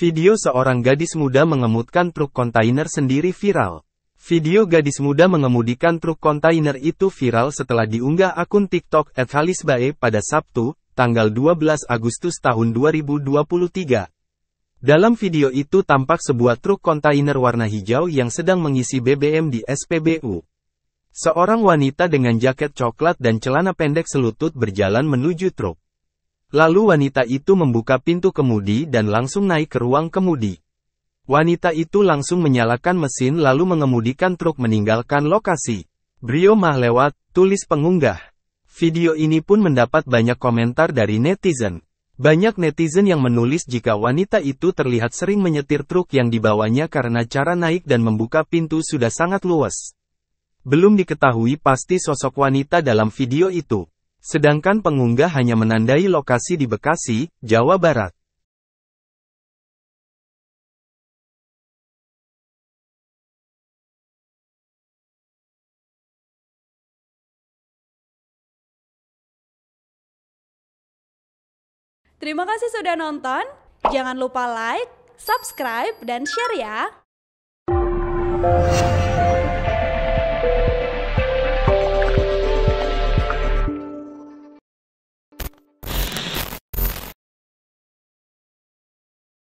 Video seorang gadis muda mengemudikan truk kontainer sendiri viral. Video gadis muda mengemudikan truk kontainer itu viral setelah diunggah akun TikTok @halisbae pada Sabtu, tanggal 12 Agustus tahun 2023. Dalam video itu tampak sebuah truk kontainer warna hijau yang sedang mengisi BBM di SPBU. Seorang wanita dengan jaket coklat dan celana pendek selutut berjalan menuju truk. Lalu wanita itu membuka pintu kemudi dan langsung naik ke ruang kemudi. Wanita itu langsung menyalakan mesin lalu mengemudikan truk meninggalkan lokasi. Brio Mahlewat, tulis pengunggah. Video ini pun mendapat banyak komentar dari netizen. Banyak netizen yang menulis jika wanita itu terlihat sering menyetir truk yang dibawanya karena cara naik dan membuka pintu sudah sangat luas. Belum diketahui pasti sosok wanita dalam video itu. Sedangkan pengunggah hanya menandai lokasi di Bekasi, Jawa Barat. Terima kasih sudah nonton. Jangan lupa like, subscribe, dan share ya.